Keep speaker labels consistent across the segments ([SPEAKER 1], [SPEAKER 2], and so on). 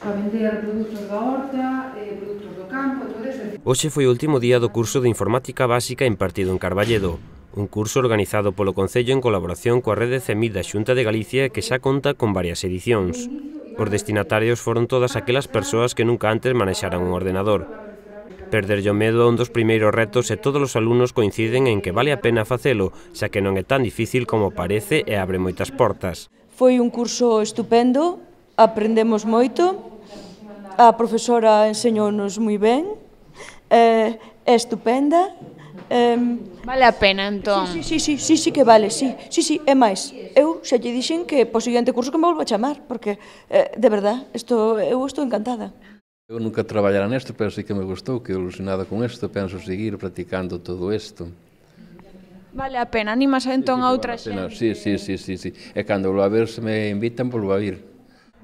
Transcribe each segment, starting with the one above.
[SPEAKER 1] para vender produtos da horta, eh, produtos do campo, todo eso.
[SPEAKER 2] Hoxe foi o último día do curso de Informática Básica impartido en Carballedo, un curso organizado polo Concello en colaboración coa rede CEMID da Xunta de Galicia que xa conta con varias edicións. Os destinatarios foron todas aquelas persoas que nunca antes manexaran un ordenador. Perderlle o medo a un dos primeiros retos e todos os alumnos coinciden en que vale a pena facelo, xa que non é tan difícil como parece e abre moitas portas.
[SPEAKER 3] Foi un curso estupendo, aprendemos moito, a profesora enseñou-nos moi ben, eh, é estupenda. Eh, vale a pena, entón. Sí, sí, sí, sí, sí que vale, sí, sí, sí, é máis. Eu xa lle dixen que po seguinte curso que me volvo a chamar, porque, eh, de verdad, isto, eu estou encantada.
[SPEAKER 2] Eu nunca traballara nesto, pero sí que me gustou, que ilusionada con isto, penso seguir practicando todo isto.
[SPEAKER 3] Vale a pena, animas entón sí, a outra vale xente?
[SPEAKER 2] Sí, sí, sí, sí, sí. E cando volvo a ver se me invitan, volvo a ir.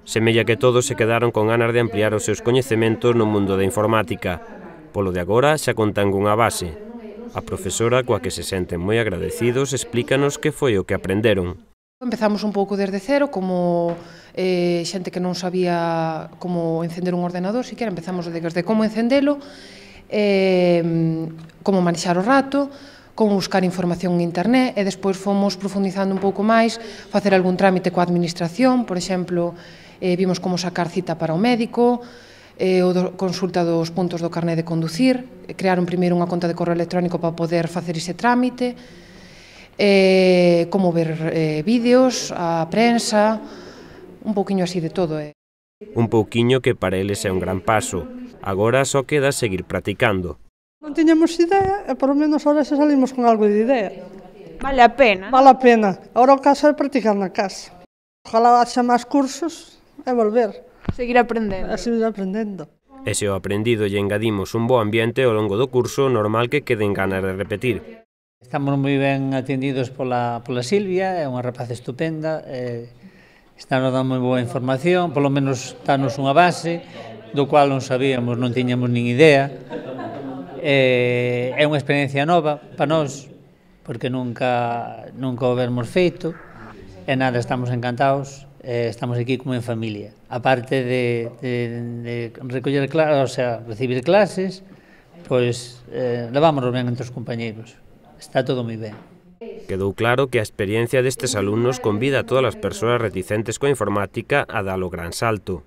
[SPEAKER 2] Semella que todos se quedaron con ganas de ampliar os seus coñecementos no mundo da informática. Polo de agora xa contan cunha base. A profesora coa que se senten moi agradecidos explícanos que foi
[SPEAKER 1] o que aprenderon. Empezamos un pouco desde cero, como eh, xente que non sabía como encender un ordenador, siquiera empezamos desde como encendelo, eh, como manexar o rato, como buscar información en internet e despois fomos profundizando un pouco máis, facer algún trámite coa administración, por exemplo, eh, vimos como sacar cita para o médico, eh, o do, consulta dos puntos do carné de conducir, eh, crearon primeiro unha conta de correo electrónico para poder facer ese trámite, eh, como ver eh, vídeos, a prensa, un pouquiño así de todo. Eh.
[SPEAKER 2] Un pouquiño que para eles é un gran paso. Agora só queda seguir practicando.
[SPEAKER 4] Non tiñamos idea, e lo menos ahora xa salimos con algo de idea. Vale a pena. Vale a pena. Ahora o caso é practicar na casa. Ojalá haxa máis cursos é volver. Seguir aprendendo. A seguir aprendendo.
[SPEAKER 2] E se o aprendido lle engadimos un bo ambiente ao longo do curso, normal que queden ganas de repetir.
[SPEAKER 4] Estamos moi ben atendidos pola, pola Silvia, é unha rapaz estupenda, é, está nos dando moi boa información, polo menos danos unha base, do cual non sabíamos, non tiñamos nin idea. Eh, é unha experiencia nova para nós, porque nunca, nunca o vermos feito, e nada, estamos encantados, eh, estamos aquí como en familia. Aparte de, de, de recoller clases, o sea, recibir clases, pois eh, levámoslo ben entre os compañeiros. Está todo moi ben.
[SPEAKER 2] Quedou claro que a experiencia destes alumnos convida a todas as persoas reticentes coa informática a dar o gran salto.